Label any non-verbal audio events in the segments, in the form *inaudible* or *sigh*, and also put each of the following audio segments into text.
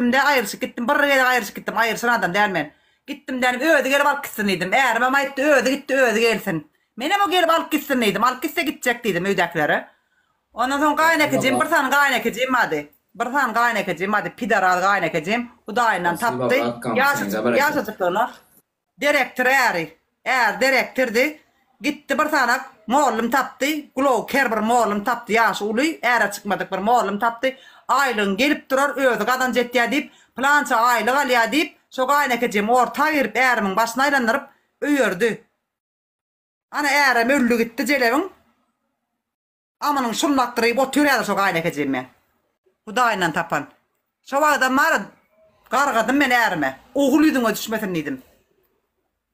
gittim de ayrışı gittim bir yere ayrışı gittim ayrışan adam der men gittim der öde gel bak kısın dedim eğer ben ayıttı öde gitti öde gelsin men o gel bak kısın dedim al kısa gidecek dedim ödeklere ondan sonra kaynakacım bir tane kaynakacım hadi bir tane kaynakacım hadi pidar al kaynakacım bu da aynen tattı yaş yaşadıklar direktör eğer eğer direktördü gitti bir tane muallim tattı glow kerber muallim tattı yaş ulu eğer çıkmadık bir muallim tattı aylyg gelip durar özü gadan jetdi dip plança aylyg alya dip şo gaynaka jem orta girip ärimin başyna aylandyryp öýerdi ana ära mürlü gitti jelewin amanyň şunlatdyry bu töreler şo gaynaka Huda hudaýdan tapan şo wagda marat gargadym men ärime oglydyň o düşmetin dedim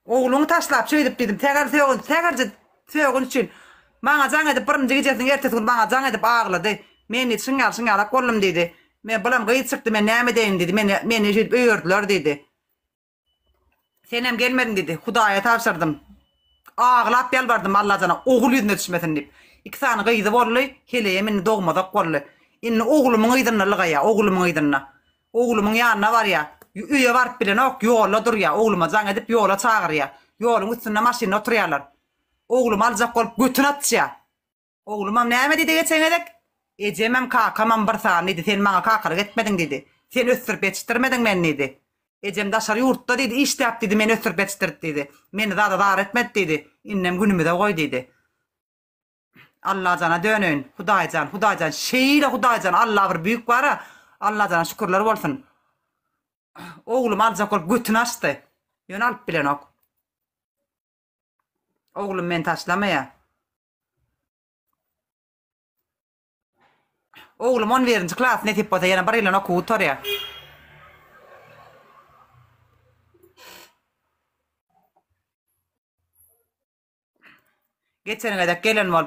oglyny taşlap çöýdip dedim tägär sewgün tägärje sewgün üçin Maňa jaň edip birinji gejesini ertesi gün maňa jaň edip ağladı. Men ne sen alsan ala qollum dedi. Men bilan qayt çıktı men näme deyin dedi. Men meni jüt öýürdiler dedi. Senem gelmedin dedi. Hudaýa tapşyrdym. Aglap ýal bardym Allah jana ogul ýetine düşmesin dip. İki sany gyzy boldy, hele meni dogma da qollu. In oglumyň ýetine lagy ýa, oglumyň ýetine. Oglumyň ýanyna bar ýa. Üýe bar bilen ok ýola dur ýa, oglumy jaň edip ýola çağır ýa. Ýolun üstünde maşina oturýarlar. Oglum aljak bolup götünäçsä. Oglumam näme dedi geçeňedik? Ecemem kakamam bir saan dedi, sen bana kakar etmedin dedi. Sen ösür beçtirmedin men dedi. Ejem daşar yurtta dedi, iş tap dedi, men ösür beçtir dedi. Men zada da dar dedi. Innem günümü de koy dedi. Allah jana dönün, Huday can, Huday can, şeyle Huday can, Allah bir büyük var Allah jana şükürler bolsun. Oğlum alacak ol, götün açtı. alp bilen Oğlum men taşlamaya. Oğlum 11. klas ne tip bota yana barilla no kutor ya. Geçene gada gelen mol.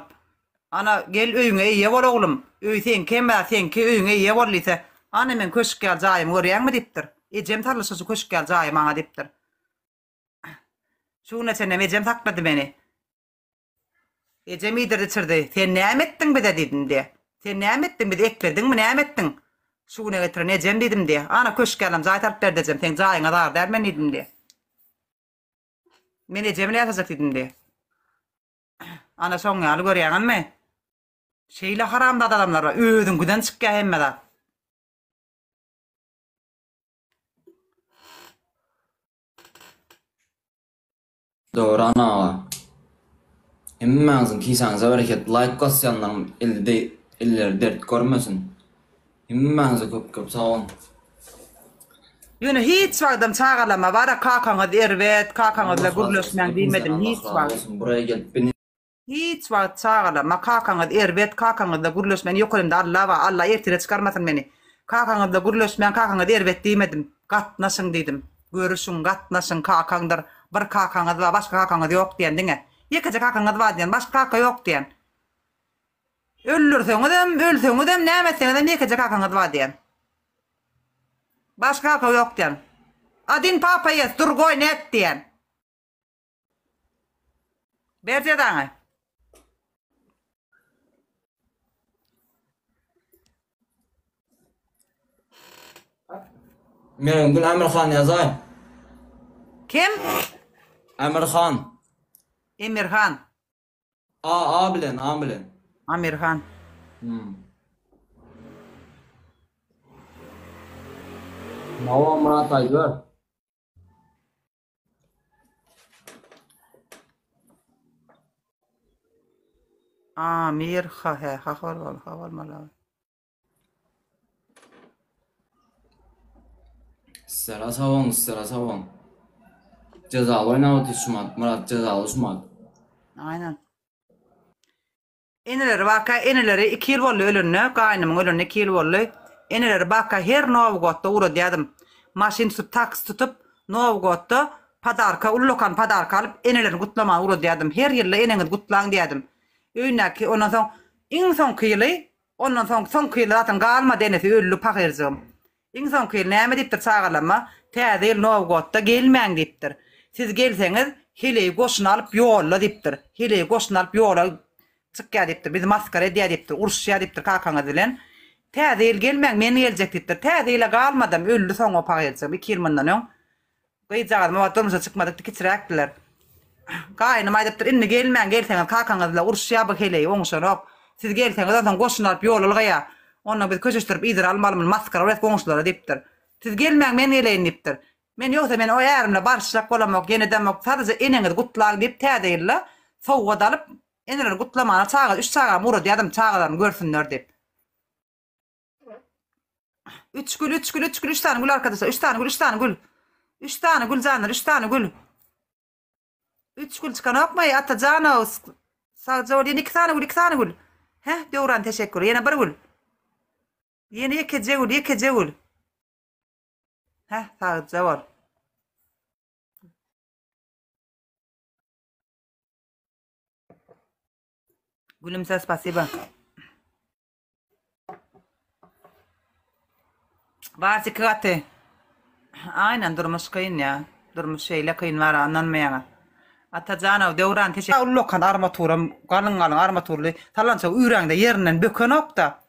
Ana gel öyüne iyi var oğlum. Öy sen kemba sen ki öyüne iyi var lise. Ana men köşk gel zayim gör mı diptir. E jem tarlısı su köşk gel zayim ana diptir. Şuna sen ne jem takmadı beni. E jem iyidir içirdi. Sen ne ettin be de dedin de. Sen näme etdin bir ekledin mi näme etdin? Suwuna getir ne jem dedim de. Ana köşk galam zaýt alyp ber Sen zaýyna dar dermen edim de. Mene jemle ýazyp dedim de. *clears throat* Ana soň ýaly görýän mi? Şeýle haramda adamlar bar. Öýdün güden çykýa hemme da. Doğru ana. Emmeňizin kisaňyza berekat like gaýsyanlarym elde Eller dert görmesin. Emma hazı köp köp sağan. Yine hiç vardım çağalama vara kakanı der vet kakanı da gurlusman diymedim hiç var. Buraya gel beni. Hiç var çağalama kakanı der vet kakanı da gurlusman yok olum da Allah va Allah ertire çıkarmasın beni. Kakanı da gurlusman kakanı der vet diymedim. Katnasın dedim. Görüşün katnasın kakandır. Bir kakanı da başka kakanı yok diyen dinge. Yekece kakanı da var diyen başka kakanı yok diyen. Ölürsen ödem, ölsen ödem, ne etsen ödem, yıkacak hakkınız var diyen. Başka hakkı yok diyen. Adin papayız, durgoy net diyen. Berce dana. Men Gül Emirhan yazayım. Kim? Emirhan. Khan. A, A bilen, A bilen. ამირხან მოვა მრატა იარ ამირ ხა ხე ხა ხარ ვალ ხა ვალ მალა სერასავონ სერასავონ ჯეზა ვაინა ვთი შუმად მრატ ჯეზა ვთი შუმად აინა Enler baka, enleri 2 yıl bolly ölünnä, gaýnymyň ölünnä 2 yıl her Nowgotda urad ýadym. Maşyn tutup taks tutup Nowgotda padarka ullukan padarka alıp enlerini kutlama urad ýadym. Her ýylda eneňi gutlaň diýdim. Öýnäki ondan soň iň soň kyly, ondan soň soň kili zatyn galma denesi öllü pakirzum. In soň kyly näme diýipdir çağalama? Täze Nowgotda gelmäň diýipdir. Siz gelseňiz Hileyi goşun alıp yoğurla diptir. Hileyi goşun alıp çıkya depdir, biz maskara diya depdir, urşya depdir kakana dilen. Täze el gelmeň, men geljek depdir. Täze ile galmadam, öldü soň o pag geljek. 2 ýyl mundan öň. Gyýjagam, ma durmuşa çykmadyk, kiçirek diler. Gaýna ma depdir, indi gelmeň, gelseň kakana dilen urşya bu heleý oň Siz gelseň, gadan goşunlar ýol alga Onu biz köşeşdirip ýdir almalym, maskara we goşunlara depdir. Siz gelmeň, men geleýin depdir. Men ýokda men o ýarymla barşlak bolamok, ýene demok, sadece eneňiz gutlaň dep täze ýylla, sowgadalyp Elirini gutlamana tağa, üç tağa murad yadım tağadan görsünler deyip. Üç gül, üç gül, üç gül, üç tane gül arkadaşlar. Üç tane gül, üç tane gül. Üç tane gül canlar, üç tane gül. Üç gül çıkan yapmayı hatta canavuz. var oraya iki tane gül, iki tane gül. Heh, doğuran teşekkür. Yine bir gül. Yine iki gül iki gül. Heh, sadece var. Gülümse spasiba. pasiba. Varsi kate. Aynen durmuş kıyın ya. Durmuş şeyle kayın var anlanmayana. Atacanov devran teşe. Ullukan armatura, kanın kanın armaturlu. Tarlanca üyrangda yerinden bökönok da.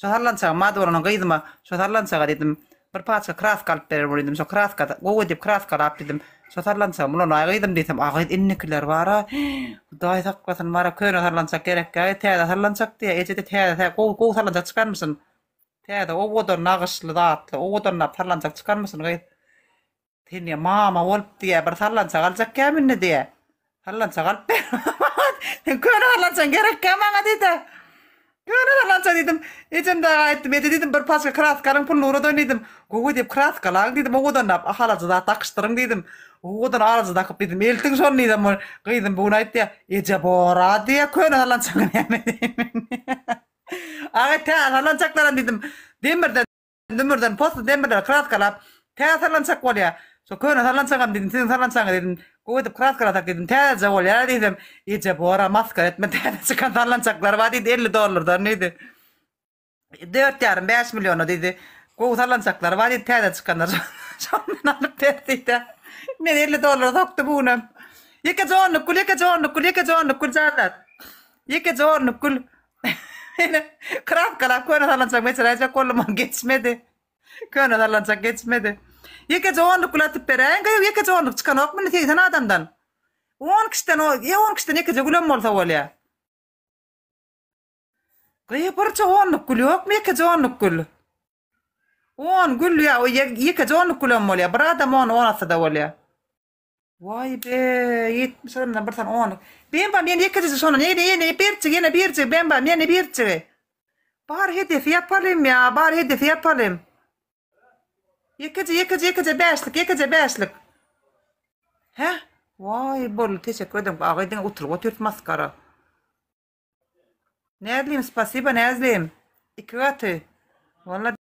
Şu tarlanca madoranın kıydıma. Şu tarlanca dedim. Bir paçka kraska alıp berer burydim. Şu kraska, gogo deyip kraska alıp Şatarlansa mulan aýgydym diýsem aýgyt inikler bara. *gasps* Daýa takwasan mara köne harlansa gerek ka, täze harlansa täze täze täze gow gow harlansa çykarmysyn. Täze o wodor nagyşly zat, o wodor na harlansa çykarmysyn gaýt. Täni mama wolp diýe bir harlansa galsa käminne diýe. Harlansa gal. *laughs* Köne harlansa gerek ka maňa diýdi. Köne harlansa diýdim, ejem daýa aýtdym, ejem diýdim bir paska kraskaryň pulu urady diýdim. Gowy diýip kraskalaň diýdim, o wodor nap ahala zat takşdyryň diýdim. Oğudan arzı dakıp dedim, eltin son neydi ama gıydım bu ona itti ece bora diye köyün atalanacakın ya mi? Ağa te dedim, demirden, demirden, posta demirden kırat kalap, te atalanacak ol ya, so köyün dedim, sen atalanacakın dedim, kovidip kırat kalatak dedim, te atalanacak ol ya dedim, ece bora maska etme, *laughs* te atalanacaklar var dedi, dolar da neydi, 4 yarım, beş milyonu dedi, kovutalanacaklar var dedi, te var *laughs* dedi, Men elle dollar dokty buna. Yeke jonny kul, yeke jonny kul, yeke jonny kul jarlar. Yeke jonny kul. Kram kala köne dalanca meçeraja kolma geçmedi. Köne dalanca geçmedi. Yeke jonny kul atyp beren, gaýa yeke jonny çykan ok men teýden adamdan. 10 kişiden o, ya 10 kişiden yeke jogulam bolsa bolýa. Gaýa bir jonny kul ok, yeke jonny kul. Он, гүл я, я brada жон күлөм мол я. Брада мон он аса да бол я. Вай бе, ит мен бир сан он. Мен ба мен ике жон сонун. Эне эне бирчи, эне бирчи, ба мен бирчи. Бар хеде фият палим я, бар хеде фият палим. Ике жон, ике жон, ике Хэ? Вай, бол тесе көдөм, агайдын утур, отурт маскара. Нәдлим,